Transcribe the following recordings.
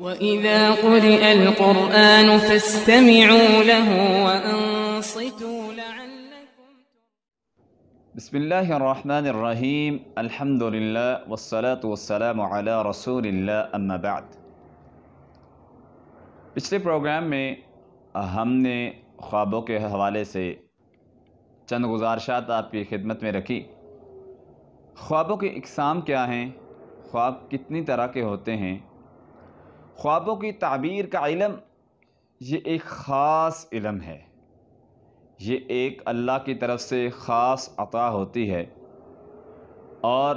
وَإِذَا قُرِئَ الْقُرْآنُ فَاسْتَمِعُوا لَهُ وَأَنصِتُوا لَعَلَّكُمْ بسم الله الرحمن الرحيم الحمد لله والصلاة والسلام على رسول الله أما بعد پچھلے پروگرام میں ہم نے خوابوں کے حوالے سے چند گزارشات آپ کی خدمت میں رکھی خوابوں کے اقسام کیا ہیں خواب کتنی طرح کے ہوتے ہیں خوابوں کی تعبیر کا علم یہ ایک خاص علم ہے یہ ایک اللہ کی طرف سے خاص عطا ہوتی ہے اور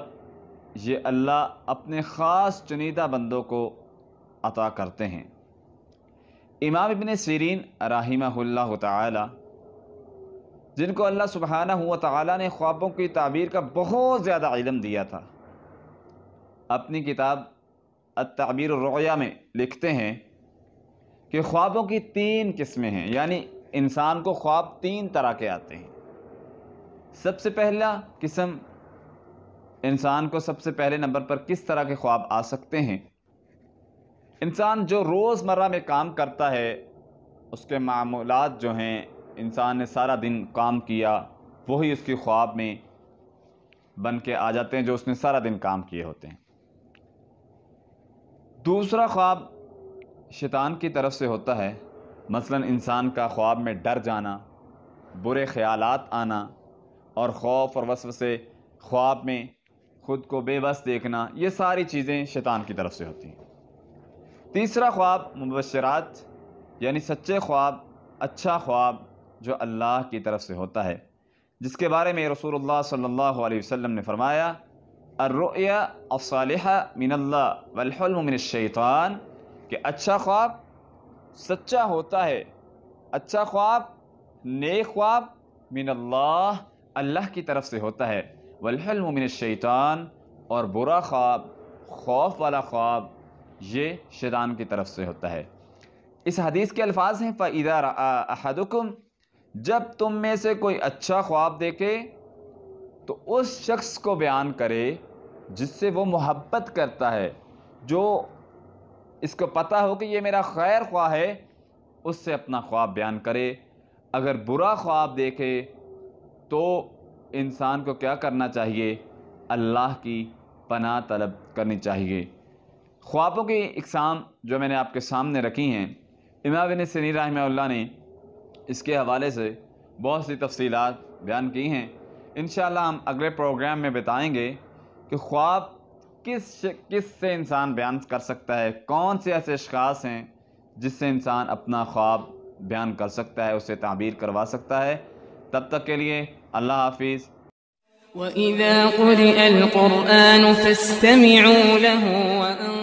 یہ اللہ اپنے خاص چنیدہ بندوں کو عطا کرتے ہیں امام ابن سیرین رحمہ اللہ تعالی جن کو اللہ سبحانہ ہوا تعالیٰ نے خوابوں کی تعبیر کا بہت زیادہ علم دیا تھا اپنی کتاب التعبیر الرعیہ میں لکھتے ہیں کہ خوابوں کی تین قسمیں ہیں یعنی انسان کو خواب تین طرح کے آتے ہیں سب سے پہلا قسم انسان کو سب سے پہلے نمبر پر کس طرح کے خواب آ سکتے ہیں انسان جو روز مرہ میں کام کرتا ہے اس کے معمولات جو ہیں انسان نے سارا دن کام کیا وہی اس کی خواب میں بن کے آ جاتے ہیں جو اس نے سارا دن کام کیے ہوتے ہیں دوسرا خواب شیطان کی طرف سے ہوتا ہے مثلا انسان کا خواب میں ڈر جانا برے خیالات آنا اور خوف اور وسوسے سے خواب میں خود کو بے بس دیکھنا یہ ساری چیزیں شیطان کی طرف سے ہوتی ہیں تیسرا خواب مبشرات یعنی سچے خواب اچھا خواب جو اللہ کی طرف سے ہوتا ہے جس کے بارے میں رسول اللہ صلی اللہ علیہ وسلم نے فرمایا الرؤیہ الصالحہ من اللہ والحلم من الشیطان کہ اچھا خواب سچا ہوتا ہے اچھا خواب نیک خواب من اللہ اللہ کی طرف سے ہوتا ہے والحلم من الشیطان اور برا خواب خوف والا خواب یہ شیطان کی طرف سے ہوتا ہے اس حدیث کے الفاظ ہیں فعیدہ احدکم جب تم میں سے کوئی اچھا خواب دیکھے تو اس شخص کو بیان کرے جس سے وہ محبت کرتا ہے جو اس کو پتہ ہو کہ یہ میرا خیر خواہ ہے اس سے اپنا خواب بیان کرے اگر برا خواب دیکھے تو انسان کو کیا کرنا چاہیے اللہ کی پناہ طلب کرنی چاہیے خوابوں کی اقسام جو میں نے آپ کے سامنے رکھی ہیں امام بن سنی رحمہ اللہ نے اس کے حوالے سے بہت سی تفصیلات بیان کی ہیں انشاءاللہ ہم اگلے پروگرام میں بتائیں گے کہ خواب کس کس سے انسان بیان کر سکتا ہے کون سے ایسے اشخاص ہیں جس سے انسان اپنا خواب بیان کر سکتا ہے اسے تعبیر کروا سکتا ہے تب تک کے لیے اللہ حافظ وَإِذَا قُرِئَ الْقُرْآنُ فَاسْتَمِعُوا لَهُ وَأَنْ